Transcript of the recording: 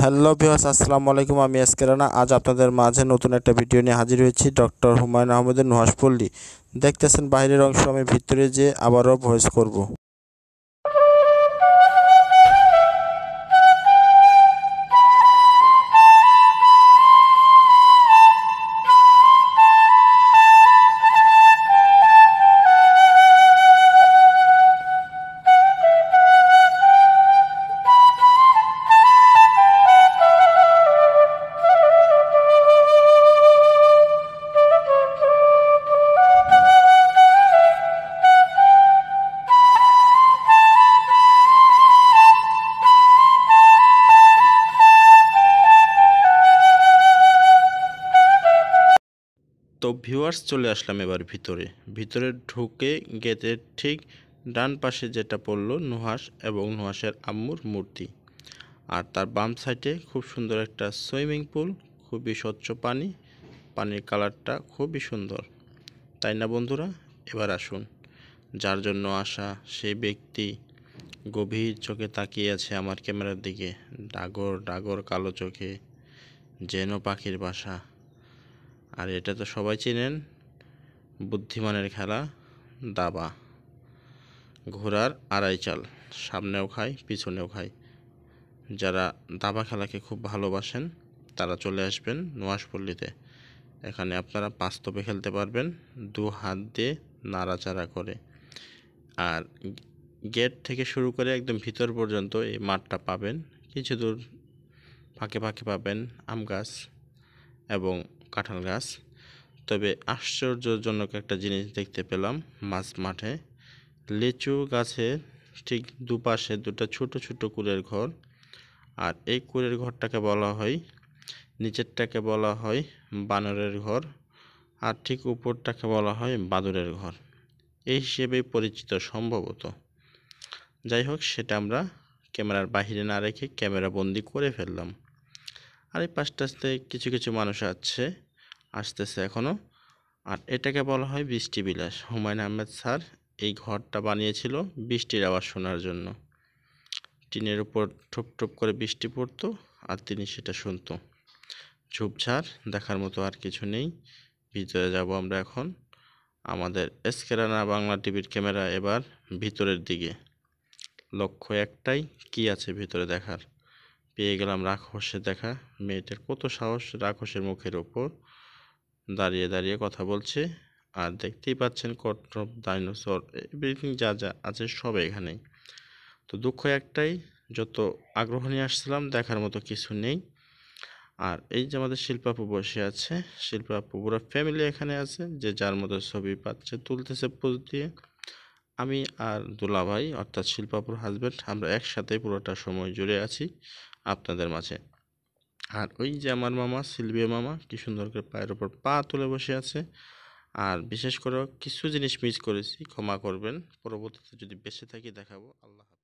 Hello ভিওস আসসালামু আলাইকুম আমি এসকেরানা আজ আপনাদের মাঝে নতুন একটা ভিডিও নিয়ে হাজির হয়েছি ডক্টর হুমায়ুন আহমেদের নুহাসপল্লী দেখতেছেন বাইরের অংশ আমি ভিতরে যেয়ে আবারও ভয়েস করব। তো ভিউয়ার্স চলে আসলাম এবার ভিতরে ভিতরে ঢুকে গেটের ঠিক ডান পাশে যেটা পড়লো নুহাস এবং নুহাসের আম্মুর মূর্তি আর তার বাম সাইডে খুব সুন্দর একটা সুইমিং পুল খুবই স্বচ্ছ পানি পানির কালারটা খুবই সুন্দর তাই না বন্ধুরা এবার আসুন যার জন্য আসা সেই ব্যক্তি গভীর চোখে তাকিয়ে আছে আমার ক্যামেরার দিকে ডাগর ডাগর কালো চোখে যেন পাখির বাসা আর এটা তো সবাই চেনেন বুদ্ধিমানের খেলা দাবা ঘোড়ার আড়াই চাল সামনেও খায় পিছনেও খায় যারা দাবা খেলাকে খুব ভালোবাসেন তারা চলে আসবেন নোয়াশপল্লিতে এখানে আপনারা বাস্তবে খেলতে পারবেন দু হাত দিয়ে নাড়াচাড়া করে আর গেট থেকে শুরু করে একদম ভিতর পর্যন্ত এই মাঠটা পাবেন কিছু দূর ফাঁকে ফাঁকে পাবেন আম গাছ এবং কাঁঠাল গাছ তবে আশ্চর্যজনক একটা জিনিস দেখতে পেলাম মাছ মাঠে লিচু গাছে ঠিক দুপাশে দুটো ছোট ছোট কুলের ঘর আর এই কুলের ঘরটাকে বলা হয় নিচেরটাকে বলা হয় বানরের ঘর আর ঠিক উপরটাকে বলা হয় বাদুরের ঘর এই হিসেবেই পরিচিত সম্ভবত যাই হোক সেটা আমরা ক্যামেরার বাহিরে না রেখে ক্যামেরা বন্দি করে ফেললাম আর এই পাশটাতে কিছু কিছু মানুষ আছে আসতেছে এখনও আর এটাকে বলা হয় বৃষ্টি বিলাস হুমায়ুন আহমেদ স্যার এই ঘরটা বানিয়েছিল বৃষ্টির আওয়াজ শোনার জন্য টিনের উপর ঠুপ ঠুপ করে বৃষ্টি পড়তো আর তিনি সেটা শুনতো ঝুপঝাড় দেখার মতো আর কিছু নেই ভিতরে যাব আমরা এখন আমাদের এসকেরানা বাংলা টিভির ক্যামেরা এবার ভিতরের দিকে লক্ষ্য একটাই কি আছে ভিতরে দেখার পেয়ে গেলাম রাক্ষসে দেখা মেয়েটার কত সাহস রাক্ষসের মুখের ওপর দাঁড়িয়ে দাঁড়িয়ে কথা বলছে আর দেখতেই পাচ্ছেন কট্রপ ডাইনোসর এভরিথিং যা যা আছে সব এখানেই তো দুঃখ একটাই যত আগ্রহ নিয়ে আসছিলাম দেখার মতো কিছু নেই আর এই যে আমাদের শিল্পাপু বসে আছে শিল্পাপু পুরো ফ্যামিলি এখানে আছে যে যার মতো ছবি পাচ্ছে তুলতেছে পোজ দিয়ে আমি আর দুলাভাই অর্থাৎ শিল্পাপুর হাজব্যান্ড আমরা একসাথে পুরোটা সময় জুড়ে আছি আপনাদের মাঝে আর ওই যে আমার মামা সিলভিয়া মামা কি সুন্দর করে পায়ের ওপর পা তুলে বসে আছে আর বিশেষ করে কিছু জিনিস মিস করেছি ক্ষমা করবেন পরবর্তীতে যদি বেঁচে থাকি দেখাবো আল্লাহ